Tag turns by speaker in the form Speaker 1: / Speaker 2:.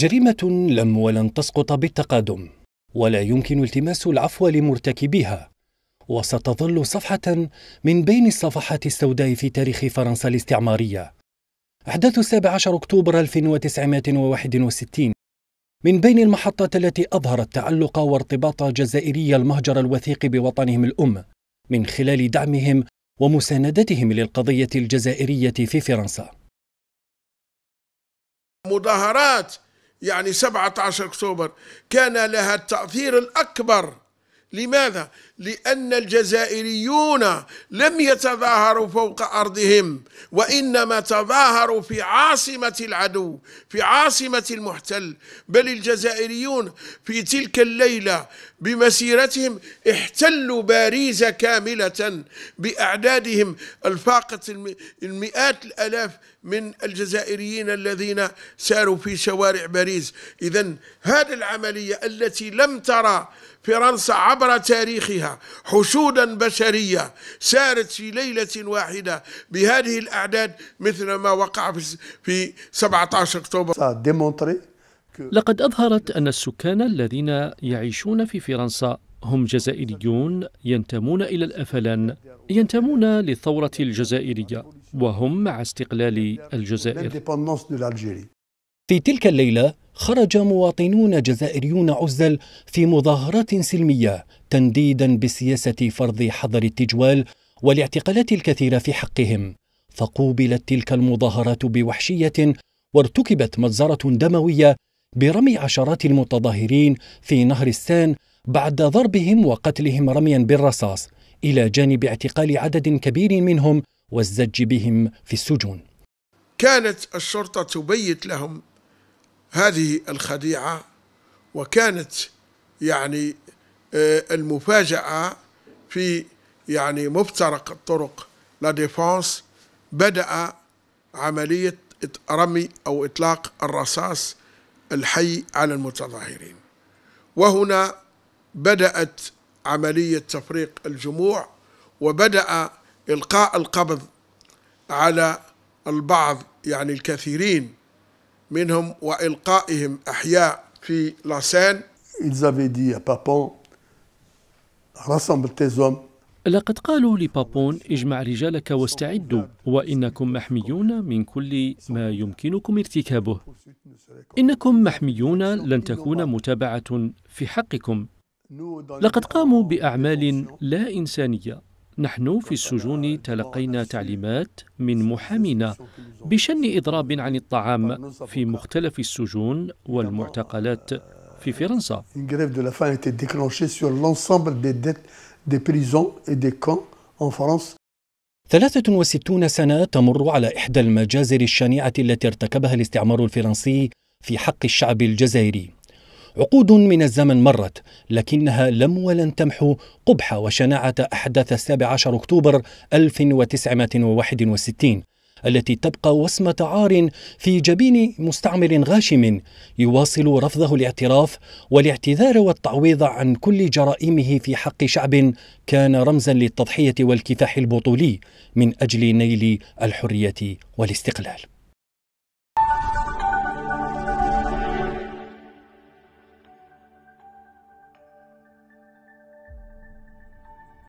Speaker 1: جريمة لم ولن تسقط بالتقادم ولا يمكن التماس العفو لمرتكبيها وستظل صفحة من بين الصفحات السوداء في تاريخ فرنسا الاستعمارية أحداث 17 أكتوبر 1961 من بين المحطات التي أظهرت تعلق وارتباط جزائري المهجر الوثيق بوطنهم الأم من خلال دعمهم ومساندتهم للقضية الجزائرية في فرنسا
Speaker 2: مظاهرات يعني 17 أكتوبر كان لها التأثير الأكبر لماذا؟ لأن الجزائريون لم يتظاهروا فوق أرضهم وإنما تظاهروا في عاصمة العدو في عاصمة المحتل بل الجزائريون في تلك الليلة بمسيرتهم احتلوا باريس كاملة بأعدادهم الفاقة المئات الألاف من الجزائريين الذين ساروا في شوارع باريس إذا هذه العملية التي لم ترى فرنسا عبر تاريخها حشودا بشرية سارت في ليلة واحدة بهذه الأعداد مثل ما وقع في 17 أكتوبر
Speaker 3: لقد أظهرت أن السكان الذين يعيشون في فرنسا هم جزائريون ينتمون إلى الأفلان ينتمون للثورة الجزائرية وهم مع استقلال الجزائر في تلك
Speaker 1: الليلة خرج مواطنون جزائريون عزل في مظاهرات سلميه تنديدا بسياسه فرض حظر التجوال والاعتقالات الكثيره في حقهم فقوبلت تلك المظاهرات بوحشيه وارتكبت مجزره دمويه برمي عشرات المتظاهرين في نهر السان بعد ضربهم وقتلهم رميا بالرصاص الى جانب اعتقال عدد كبير منهم والزج بهم في السجون
Speaker 2: كانت الشرطه تبيت لهم هذه الخديعة وكانت يعني آه، المفاجأة في يعني مفترق الطرق لا ديفونس بدأ عملية رمي أو إطلاق الرصاص الحي على المتظاهرين وهنا بدأت عملية تفريق الجموع وبدأ إلقاء القبض على البعض يعني الكثيرين منهم وإلقائهم أحياء في لاسان
Speaker 3: لقد قالوا لبابون اجمع رجالك واستعدوا وإنكم محميون من كل ما يمكنكم ارتكابه إنكم محميون لن تكون متابعة في حقكم لقد قاموا بأعمال لا إنسانية نحن في السجون تلقينا تعليمات من محامينا بشن إضراب عن الطعام في مختلف السجون والمعتقلات في فرنسا.
Speaker 1: ثلاثة وستون سنة تمر على إحدى المجازر الشنيعة التي ارتكبها الاستعمار الفرنسي في حق الشعب الجزائري عقود من الزمن مرت لكنها لم ولن تمحو قبح وشناعة أحداث 17 أكتوبر 1961 التي تبقى وسمة عار في جبين مستعمر غاشم يواصل رفضه الاعتراف والاعتذار والتعويض عن كل جرائمه في حق شعب كان رمزا للتضحية والكفاح البطولي من أجل نيل الحرية والاستقلال